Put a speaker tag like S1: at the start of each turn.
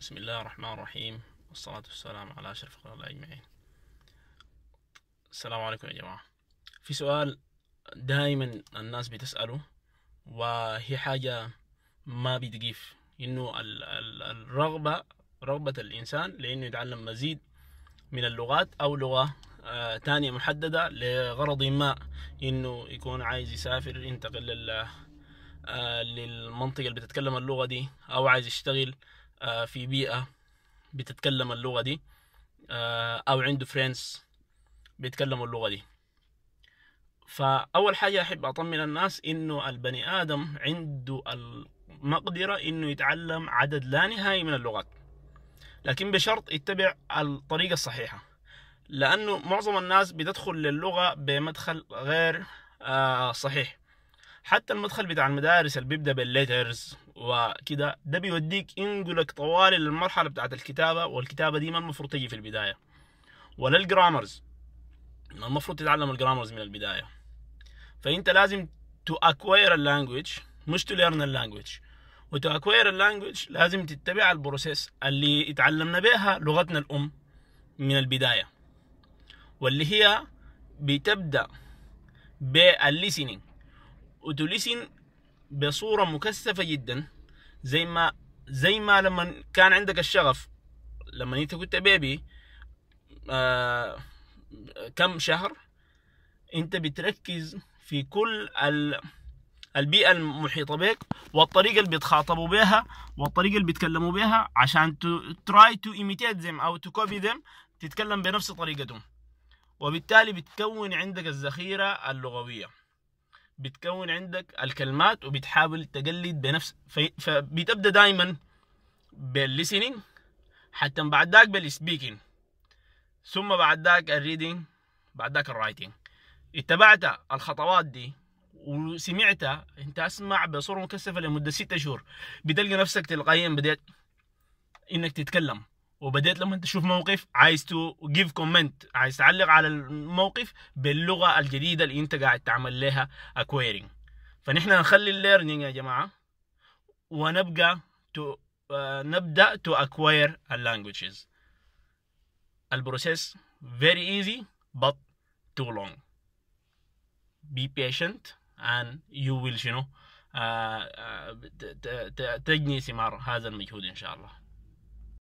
S1: بسم الله الرحمن الرحيم والصلاة والسلام على أشرف خلق الله أجمعين السلام عليكم يا جماعة في سؤال دائما الناس بتسأله وهي حاجة ما بتقيف إنه الرغبة رغبة الإنسان لأنه يتعلم مزيد من اللغات أو لغة تانية محددة لغرض ما إنه يكون عايز يسافر ينتقل للمنطقة اللي بتتكلم اللغة دي أو عايز يشتغل آه، في بيئة بتتكلم اللغة دي آه، أو عنده فريندز بيتكلموا اللغة دي فأول حاجة أحب أطمن الناس إنه البني آدم عنده المقدرة إنه يتعلم عدد لا نهائي من اللغات لكن بشرط يتبع الطريقة الصحيحة لأنه معظم الناس بتدخل للغة بمدخل غير آه، صحيح حتى المدخل بتاع المدارس اللي بيبدأ بالليترز وكده ده بيوديك ينقلك طوال المرحله بتاعت الكتابه والكتابه دي ما المفروض تيجي في البدايه ولا الجرامرز ما المفروض تتعلم الجرامرز من البدايه فانت لازم تو اكوير اللانجوج مش تو ليرن اللانجوج وتو اكوير اللانجوج لازم تتبع البروسيس اللي اتعلمنا بها لغتنا الام من البدايه واللي هي بتبدا بالليسننج وتو ليسن بصورة مكثفة جدا زي ما زي ما لما كان عندك الشغف لما انت كنت بيبي آه كم شهر انت بتركز في كل البيئة المحيطة بك والطريقة اللي بيتخاطبوا بها والطريقة اللي بيتكلموا بها عشان تراي تو ايميتيت ذيم او تو كوبي ذيم تتكلم بنفس طريقتهم وبالتالي بتكون عندك الذخيرة اللغوية بتكون عندك الكلمات وبتحاول تقلد بنفس فبتبدا دايما بالليسنينج حتى بعد ذاك بالسبيكينج ثم بعد ذاك الريدينج بعد ذاك الرايتنج اتبعت الخطوات دي وسمعتها انت اسمع بصوره مكثفه لمده ستة شهور بتلقى نفسك تلقائيا بديت انك تتكلم وبديت لما تشوف موقف عايز تو جيف كومنت عايز تعلق على الموقف باللغه الجديده اللي انت قاعد تعمل لها اكويرنج فنحن نخلي الليرنينج يا جماعه ونبقى تو آه، نبدا تو اكوير اللانجوجز البروسيس very easy but too long be patient and you will شنو you آه، know, آه، تجني ثمار هذا المجهود ان شاء الله